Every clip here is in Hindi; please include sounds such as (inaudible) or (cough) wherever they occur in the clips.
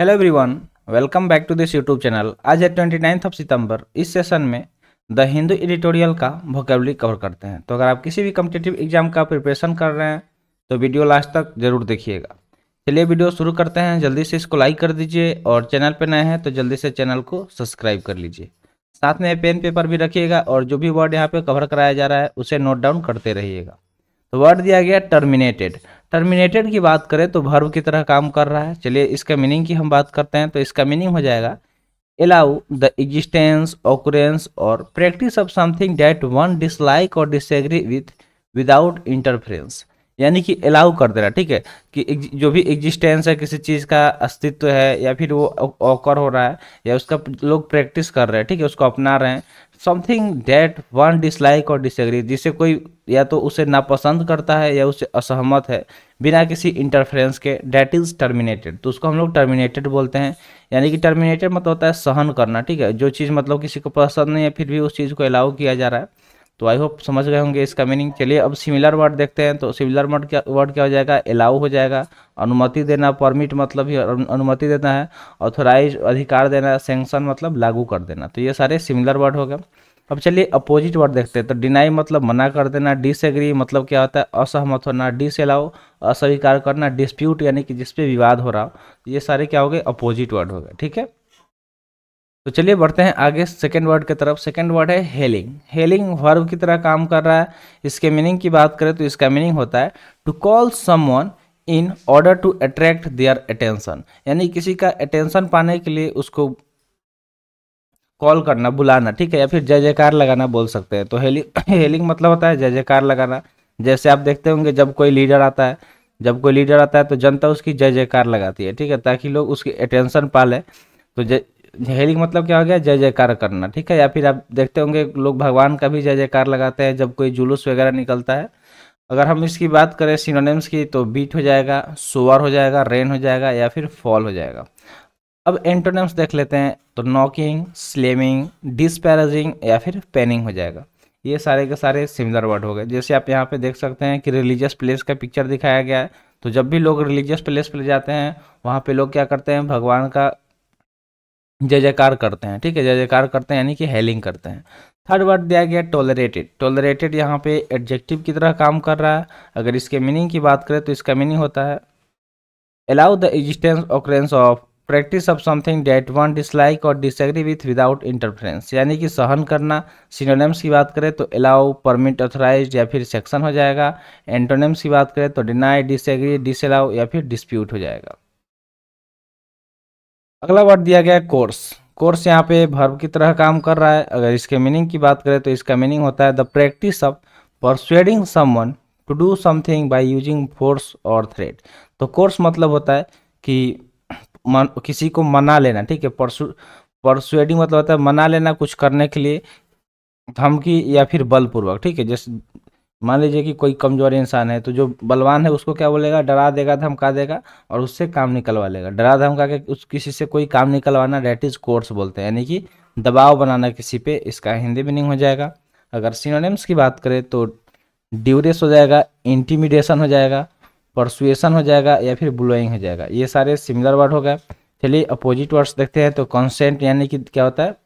hello everyone welcome back to this YouTube channel आज है ट्वेंटी नाइन्थ ऑफ सितंबर इस सेशन में द हिंदू एडिटोरियल का वोकेबली कवर करते हैं तो अगर आप किसी भी कम्पिटेटिव एग्जाम का प्रिपरेशन कर रहे हैं तो वीडियो लास्ट तक जरूर देखिएगा चलिए वीडियो शुरू करते हैं जल्दी से इसको लाइक कर दीजिए और चैनल पर नए हैं तो जल्दी से चैनल को सब्सक्राइब कर लीजिए साथ में पेन पेपर भी रखिएगा और जो भी वर्ड यहाँ पर कवर कराया जा रहा है उसे नोट डाउन करते रहिएगा तो वर्ड दिया गया टर्मिनेटेड टर्मिनेटेड की बात करें तो भर्व की तरह काम कर रहा है चलिए इसका मीनिंग की हम बात करते हैं तो इसका मीनिंग हो जाएगा अलाउ द एग्जिस्टेंस ऑकुरेंस और practice of something that one dislike और डिसएग्री विथ विदाउट इंटरफ्रेंस यानी कि अलाउ कर दे रहा है ठीक है कि जो भी एग्जिस्टेंस है किसी चीज़ का अस्तित्व है या फिर वो ऑकर हो रहा है या उसका लोग प्रैक्टिस कर रहे हैं ठीक है उसको अपना रहे हैं समथिंग डेट वन डिसलाइक और डिसएग्री जिसे कोई या तो उसे नापसंद करता है या उसे असहमत है बिना किसी इंटरफेरेंस के डेट इज़ टर्मिनेटेड तो उसको हम लोग टर्मिनेटेड बोलते हैं यानी कि टर्मिनेटेड मतलब होता है सहन करना ठीक है जो चीज़ मतलब किसी को पसंद नहीं है फिर भी उस चीज़ को अलाउ किया जा रहा है तो आई होप समझ गए होंगे इसका मीनिंग चलिए अब सिमिलर वर्ड देखते हैं तो सिमिलर वर्ड क्या वर्ड क्या हो जाएगा अलाउ हो जाएगा अनुमति देना परमिट मतलब ही अनुमति देना है ऑथोराइज अधिकार देना सेंक्शन मतलब लागू कर देना तो ये सारे सिमिलर वर्ड हो गए अब चलिए अपोजिट वर्ड देखते हैं तो डिनाई मतलब मना कर देना डिसएग्री मतलब क्या होता है असहमत होना डिस अलाउ अस्वीकार करना डिस्प्यूट यानी कि जिसपे विवाद हो रहा हो ये सारे क्या हो गए अपोजिट वर्ड हो गए ठीक है तो चलिए बढ़ते हैं आगे सेकेंड वर्ड की तरफ सेकेंड वर्ड है हेलिंग हेलिंग वर्ब की तरह काम कर रहा है इसके मीनिंग की बात करें तो इसका मीनिंग होता है to call someone in order to attract their attention यानी किसी का अटेंशन पाने के लिए उसको कॉल करना बुलाना ठीक है या फिर जय जयकार लगाना बोल सकते हैं तो हेलिंग हेलिंग (coughs) मतलब होता है जय जयकार लगाना जैसे आप देखते होंगे जब कोई लीडर आता है जब कोई लीडर आता है तो जनता उसकी जय जयकार लगाती है ठीक है ताकि लोग उसकी अटेंशन पा लें तो हेलिंग मतलब क्या हो गया जय जयकार करना ठीक है या फिर आप देखते होंगे लोग भगवान का भी जय जयकार लगाते हैं जब कोई जुलूस वगैरह निकलता है अगर हम इसकी बात करें सिनोनिम्स की तो बीट हो जाएगा सोवर हो जाएगा रेन हो जाएगा या फिर फॉल हो जाएगा अब एंटोनिम्स देख लेते हैं तो नॉकिंग स्लेमिंग डिस्पैरजिंग या फिर पेनिंग हो जाएगा ये सारे के सारे सिमिलर वर्ड हो गए जैसे आप यहाँ पे देख सकते हैं कि रिलीजियस प्लेस का पिक्चर दिखाया गया है तो जब भी लोग रिलीजियस प्लेस पर जाते हैं वहाँ पे लोग क्या करते हैं भगवान का जय जयकार करते हैं ठीक है जय जयकार करते हैं यानी कि हेलिंग करते हैं थर्ड वर्ड दिया गया टोलरेटेड टोलरेटेड यहाँ पे एडजेक्टिव की तरह काम कर रहा है अगर इसके मीनिंग की बात करें तो इसका मीनिंग होता है allow the existence occurrence of practice of something that one dislike और डिसएग्री विथ विदाउट इंटरफ्रेंस यानी कि सहन करना सिनोनेम्स की बात करें तो अलाउ परमिट ऑथोराइज या फिर सेक्शन हो जाएगा एंटोनेम्स की बात करें तो डिनाई डिसएग्री डिसअलाउ या फिर डिस्प्यूट हो जाएगा अगला वर्ड दिया गया है कोर्स कोर्स यहाँ पे भर्व की तरह काम कर रहा है अगर इसके मीनिंग की बात करें तो इसका मीनिंग होता है the practice of persuading someone to do something by using force और थ्रेट तो कोर्स मतलब होता है कि मन, किसी को मना लेना ठीक है परसुएडिंग मतलब होता है मना लेना कुछ करने के लिए धमकी या फिर बलपूर्वक ठीक है जैसे मान लीजिए कि कोई कमज़ोर इंसान है तो जो बलवान है उसको क्या बोलेगा डरा देगा धमका देगा और उससे काम निकलवा लेगा डरा धमका के उस किसी से कोई काम निकलवाना डैट इज़ कोर्स बोलते हैं यानी कि दबाव बनाना किसी पे इसका हिंदी मीनिंग हो जाएगा अगर सिनोनिम्स की बात करें तो ड्यूरेस हो जाएगा इंटीमिडेशन हो जाएगा परसुएसन हो जाएगा या फिर ब्लोइंग हो जाएगा ये सारे सिमिलर वर्ड हो गए चलिए अपोजिट वर्ड्स देखते हैं तो कंसेंट यानी कि क्या होता है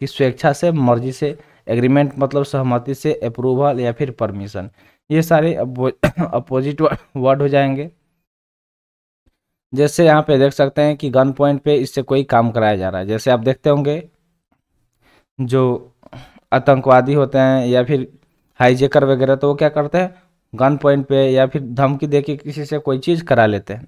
कि स्वेच्छा से मर्जी से एग्रीमेंट मतलब सहमति से अप्रूवल या फिर परमिशन ये सारे (coughs) अपोजिट वर्ड हो जाएंगे जैसे यहाँ पे देख सकते हैं कि गन पॉइंट पे इससे कोई काम कराया जा रहा है जैसे आप देखते होंगे जो आतंकवादी होते हैं या फिर हाईजेकर वगैरह तो वो क्या करते हैं गन पॉइंट पे या फिर धमकी दे के किसी से कोई चीज़ करा लेते हैं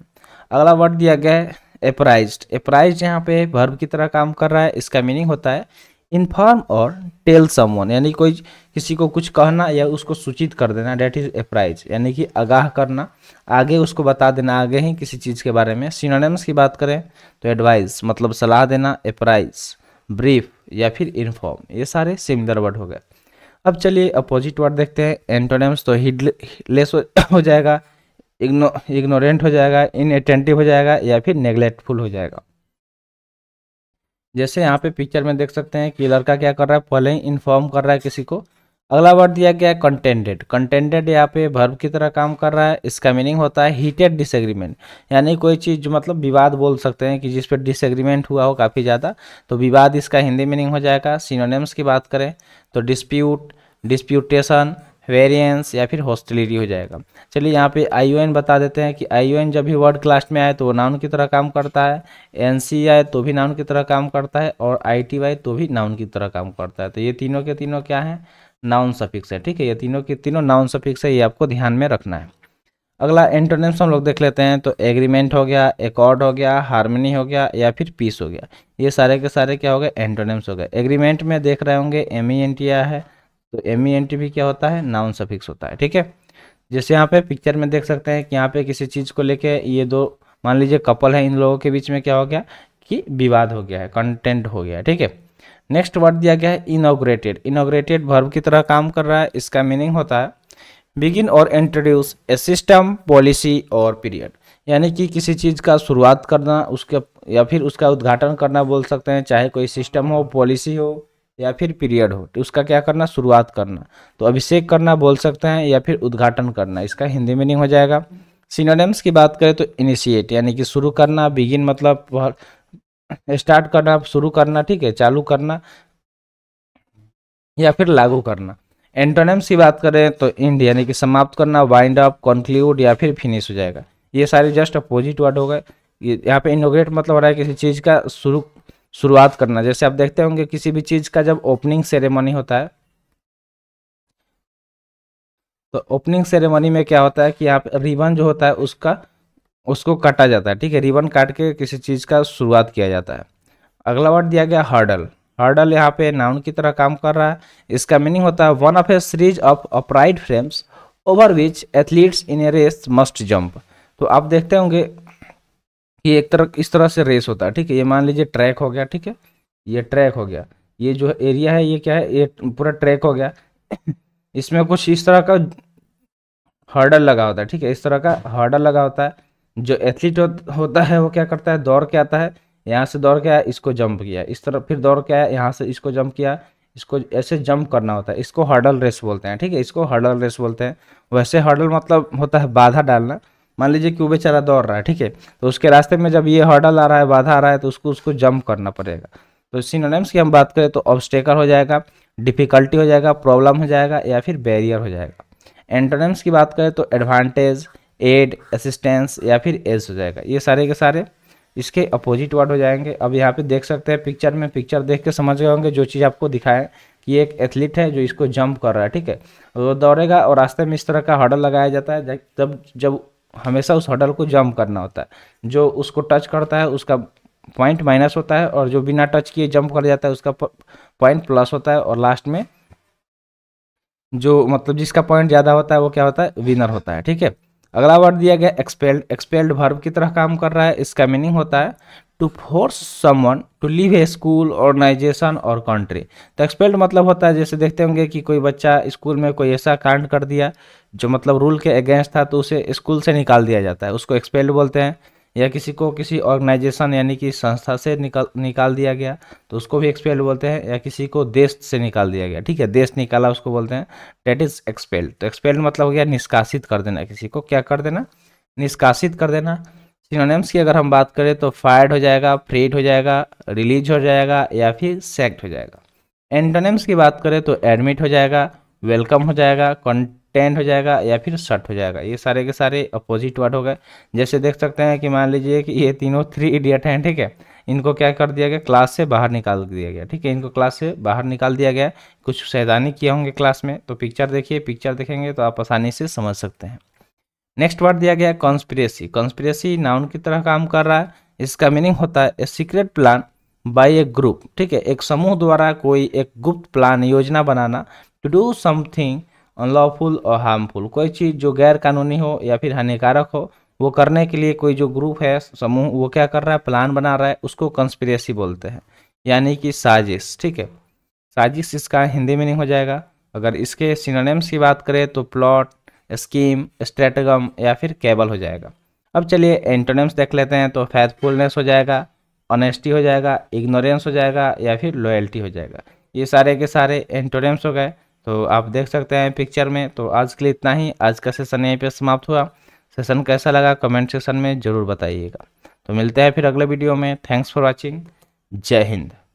अगला वर्ड दिया गया है अप्राइज अप्राइज यहाँ पे भर्ब की तरह काम कर रहा है इसका मीनिंग होता है इन्फॉर्म और टेल समवन यानी कोई किसी को कुछ कहना या उसको सूचित कर देना डेट इज अप्राइज यानी कि आगाह करना आगे उसको बता देना आगे ही किसी चीज़ के बारे में सीनोनेम्स की बात करें तो एडवाइस मतलब सलाह देना अप्राइज ब्रीफ या फिर इन्फॉर्म ये सारे सिमिलर वर्ड हो गए अब चलिए अपोजिट वर्ड देखते हैं एंटोनेम्स तो हिडलेस (coughs) हो जाएगा इग्नो इग्नोरेंट हो जाएगा इनअटेंटिव हो जाएगा या फिर नेग्लेक्टफुल हो जाएगा जैसे यहाँ पे पिक्चर में देख सकते हैं कि लड़का क्या कर रहा है पहले ही इन्फॉर्म कर रहा है किसी को अगला वर्ड दिया गया है कंटेंडेड कंटेंडेड यहाँ पे भर्ब की तरह काम कर रहा है इसका मीनिंग होता है हीटेड डिसएग्रीमेंट यानी कोई चीज़ जो मतलब विवाद बोल सकते हैं कि जिस पर डिसएग्रीमेंट हुआ हो काफ़ी ज़्यादा तो विवाद इसका हिंदी मीनिंग हो जाएगा सिनोनिम्स की बात करें तो डिस्प्यूट डिस्प्यूटेशन वेरिएंस या फिर हॉस्टिलिटी हो जाएगा चलिए यहाँ पे आई बता देते हैं कि आई जब भी वर्ड क्लास में आए तो वो नाउन की तरह काम करता है एन e आए तो भी नाउन की तरह काम करता है और आई तो भी नाउन की तरह काम करता है तो ये तीनों के तीनों क्या है नाउन सफिक्स है ठीक है ये तीनों के तीनों नाउन सफिक्स है ये आपको ध्यान में रखना है अगला एंटोनिम्स हम लोग देख लेते हैं तो एग्रीमेंट हो गया एकॉर्ड हो गया हारमोनी हो गया या फिर पीस हो गया ये सारे के सारे क्या हो गए एंटोनिम्स हो गए एग्रीमेंट में देख रहे होंगे एम ई एन टी आया है तो एम ई एन टी भी क्या होता है नाउन सफिक्स होता है ठीक है जैसे यहाँ पे पिक्चर में देख सकते हैं कि यहाँ पे किसी चीज़ को लेके ये दो मान लीजिए कपल है इन लोगों के बीच में क्या हो गया कि विवाद हो गया है कंटेंट हो गया है ठीक है नेक्स्ट वर्ड दिया गया है इनोग्रेटेड इनोग्रेटेड भर्व की तरह काम कर रहा है इसका मीनिंग होता है बिगिन और इंट्रोड्यूस ए सिस्टम पॉलिसी और पीरियड यानी कि किसी चीज़ का शुरुआत करना उसके या फिर उसका उद्घाटन करना बोल सकते हैं चाहे कोई सिस्टम हो पॉलिसी हो या फिर पीरियड हो तो उसका क्या करना शुरुआत करना तो अभिषेक करना बोल सकते हैं या फिर उद्घाटन करना इसका हिंदी मीनिंग हो जाएगा सिनोनिम्स की बात करें तो इनिशिएट यानी कि शुरू करना बिगिन मतलब स्टार्ट करना शुरू करना ठीक है चालू करना या फिर लागू करना एंटोनेम्स की बात करें तो इंड यानी कि समाप्त करना वाइंड अप कंक्लूड या फिर फिनिश हो जाएगा ये सारे जस्ट अपोजिट वर्ड हो गए यहाँ पे इनोग्रेट मतलब हो रहा है किसी चीज़ का शुरू शुरुआत करना जैसे आप देखते होंगे किसी भी चीज़ का जब ओपनिंग सेरेमनी होता है तो ओपनिंग सेरेमनी में क्या होता है कि आप रिबन जो होता है उसका उसको काटा जाता है ठीक है रिबन काट के किसी चीज़ का शुरुआत किया जाता है अगला वर्ड दिया गया हर्डल हर्डल यहाँ पे नाउन की तरह काम कर रहा है इसका मीनिंग होता है one of a series of upright frames over which athletes in a race must jump तो आप देखते होंगे ये एक तरह इस तरह से रेस होता है ठीक है ये मान लीजिए ट्रैक हो गया ठीक है ये ट्रैक हो गया ये जो एरिया है ये क्या है ये पूरा ट्रैक हो गया (coughs) इसमें कुछ इस तरह का हर्डल लगा होता है ठीक है इस तरह का हर्डल लगा होता है जो एथलीट होता है वो क्या करता है दौड़ के आता है यहाँ से दौड़ के आया इसको जंप किया इस तरह फिर दौड़ के आया यहाँ से इसको जंप किया इसको ऐसे जंप करना होता है इसको हर्डल रेस बोलते हैं ठीक है इसको हर्डल रेस बोलते हैं वैसे हर्डल मतलब होता है बाधा डालना मान लीजिए कि वो बेचारा दौड़ रहा है ठीक है तो उसके रास्ते में जब ये हॉडल आ रहा है बाधा आ रहा है तो उसको उसको जंप करना पड़ेगा तो सिनोनिम्स की हम बात करें तो ऑब्स्टेकर हो जाएगा डिफ़िकल्टी हो जाएगा प्रॉब्लम हो जाएगा या फिर बैरियर हो जाएगा एंटोनम्स की बात करें तो एडवांटेज एड असिस्टेंस या फिर एज हो जाएगा ये सारे के सारे इसके अपोजिट वर्ड हो जाएंगे अब यहाँ पे देख सकते हैं पिक्चर में पिक्चर देख के समझ गए होंगे जो चीज़ आपको दिखाएं कि एक एथलीट है जो इसको जंप कर रहा है ठीक है वो दौड़ेगा और रास्ते में इस तरह का हॉडल लगाया जाता है जब जब हमेशा उस हडल को जंप करना होता है जो उसको टच करता है उसका पॉइंट माइनस होता है और जो बिना टच किए जंप कर जाता है उसका पॉइंट प्लस होता है और लास्ट में जो मतलब जिसका पॉइंट ज़्यादा होता है वो क्या होता है विनर होता है ठीक है अगला वर्ड दिया गया एक्सपेल्ड एक्सपेल्ड वर्ब की तरह काम कर रहा है इसका मीनिंग होता है to force someone to leave a school organization और कंट्री तो एक्सपेल्ड मतलब होता है जैसे देखते होंगे कि कोई बच्चा स्कूल में कोई ऐसा कांड कर दिया जो मतलब रूल के अगेंस्ट था तो उसे स्कूल से निकाल दिया जाता है उसको एक्सपेल्ड बोलते हैं या किसी को किसी ऑर्गेनाइजेशन यानी कि संस्था से निकल निकाल दिया गया तो उसको भी एक्सपेल्ड बोलते हैं या किसी को देश से निकाल दिया गया ठीक है देश निकाला उसको बोलते हैं डेट इज़ एक्सपेल्ड तो एक्सपेल्ड मतलब हो गया निष्कासित कर देना किसी को क्या कर देना निष्कासित कर देना सिनोनिम्स की अगर हम बात करें तो फायर्ड हो जाएगा फ्रीड हो जाएगा रिलीज हो जाएगा या फिर सेक्ट हो जाएगा एंटोनिम्स की बात करें तो एडमिट हो जाएगा वेलकम हो जाएगा कॉन्टेंट हो जाएगा या फिर शट हो जाएगा ये सारे के सारे अपोजिट वर्ड हो गए जैसे देख सकते हैं कि मान लीजिए कि ये तीनों थ्री इडियट हैं ठीक है इनको क्या कर दिया गया क्लास से बाहर निकाल दिया गया ठीक है इनको क्लास से बाहर निकाल दिया गया कुछ सैदानी किए होंगे क्लास में तो पिक्चर देखिए पिक्चर देखेंगे तो आप आसानी से समझ सकते हैं नेक्स्ट वर्ड दिया गया कॉन्स्पिरेसी कॉन्स्पिरेसी नाउन की तरह काम कर रहा है इसका मीनिंग होता है a secret plan by a group ठीक है एक समूह द्वारा कोई एक गुप्त प्लान योजना बनाना टू डू समथिंग अनलॉफुल और हार्मफुल कोई चीज़ जो गैर कानूनी हो या फिर हानिकारक हो वो करने के लिए कोई जो ग्रुप है समूह वो क्या कर रहा है प्लान बना रहा है उसको कॉन्स्पिरेसी बोलते हैं यानी कि साजिश ठीक है साजिश इसका हिंदी मीनिंग हो जाएगा अगर इसके सिनोनिम्स की बात करें तो प्लॉट स्कीम स्ट्रेटगम या फिर केबल हो जाएगा अब चलिए एंटोनेम्स देख लेते हैं तो फैथफुलनेस हो जाएगा ऑनेस्टी हो जाएगा इग्नोरेंस हो जाएगा या फिर लॉयल्टी हो जाएगा ये सारे के सारे एंटोनेम्स हो गए तो आप देख सकते हैं पिक्चर में तो आज के लिए इतना ही आज का सेशन यहीं पे समाप्त हुआ सेशन कैसा लगा कमेंट सेक्शन में ज़रूर बताइएगा तो मिलते हैं फिर अगले वीडियो में थैंक्स फॉर वॉचिंग जय हिंद